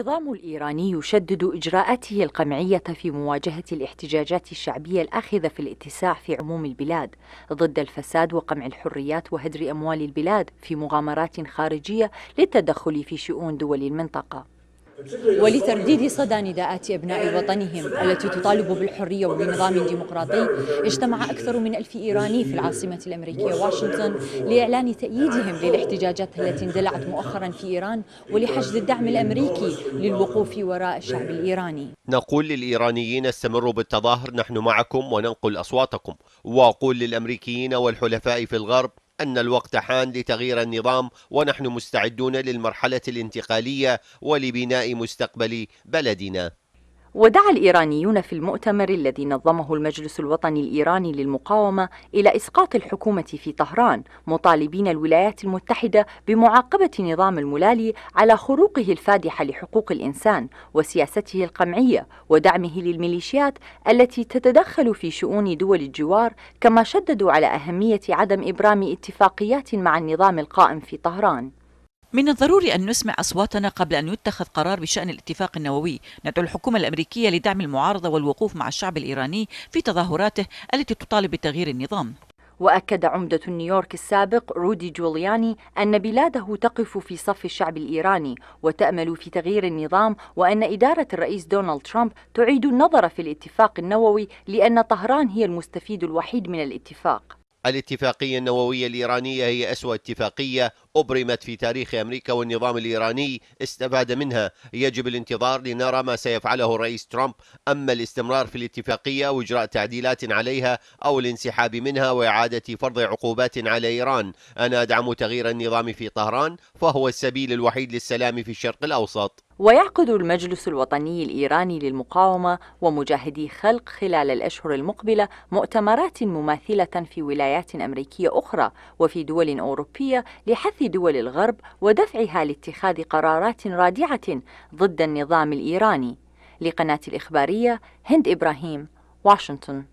النظام الإيراني يشدد إجراءاته القمعية في مواجهة الاحتجاجات الشعبية الأخذة في الاتساع في عموم البلاد ضد الفساد وقمع الحريات وهدر أموال البلاد في مغامرات خارجية للتدخل في شؤون دول المنطقة ولترديد صدى نداءات أبناء وطنهم التي تطالب بالحرية وبنظام ديمقراطي اجتمع أكثر من ألف إيراني في العاصمة الأمريكية واشنطن لإعلان تأييدهم للاحتجاجات التي اندلعت مؤخرا في إيران ولحشد الدعم الأمريكي للوقوف وراء الشعب الإيراني نقول للإيرانيين استمروا بالتظاهر نحن معكم وننقل أصواتكم وأقول للأمريكيين والحلفاء في الغرب أن الوقت حان لتغيير النظام ونحن مستعدون للمرحلة الانتقالية ولبناء مستقبل بلدنا ودعا الإيرانيون في المؤتمر الذي نظمه المجلس الوطني الإيراني للمقاومة إلى إسقاط الحكومة في طهران مطالبين الولايات المتحدة بمعاقبة نظام الملالي على خروقه الفادحة لحقوق الإنسان وسياسته القمعية ودعمه للميليشيات التي تتدخل في شؤون دول الجوار كما شددوا على أهمية عدم إبرام اتفاقيات مع النظام القائم في طهران من الضروري أن نسمع أصواتنا قبل أن يتخذ قرار بشأن الاتفاق النووي ندعو الحكومة الأمريكية لدعم المعارضة والوقوف مع الشعب الإيراني في تظاهراته التي تطالب بتغيير النظام وأكد عمدة نيويورك السابق رودي جولياني أن بلاده تقف في صف الشعب الإيراني وتأمل في تغيير النظام وأن إدارة الرئيس دونالد ترامب تعيد النظر في الاتفاق النووي لأن طهران هي المستفيد الوحيد من الاتفاق الاتفاقية النووية الإيرانية هي أسوأ اتفاقية أبرمت في تاريخ أمريكا والنظام الإيراني استفاد منها يجب الانتظار لنرى ما سيفعله الرئيس ترامب أما الاستمرار في الاتفاقية وإجراء تعديلات عليها أو الانسحاب منها وإعادة فرض عقوبات على إيران أنا أدعم تغيير النظام في طهران فهو السبيل الوحيد للسلام في الشرق الأوسط ويعقد المجلس الوطني الإيراني للمقاومة ومجاهدي خلق خلال الأشهر المقبلة مؤتمرات مماثلة في ولايات أمريكية أخرى وفي دول أوروبية لحث دول الغرب ودفعها لاتخاذ قرارات رادعة ضد النظام الإيراني لقناة الإخبارية هند إبراهيم واشنطن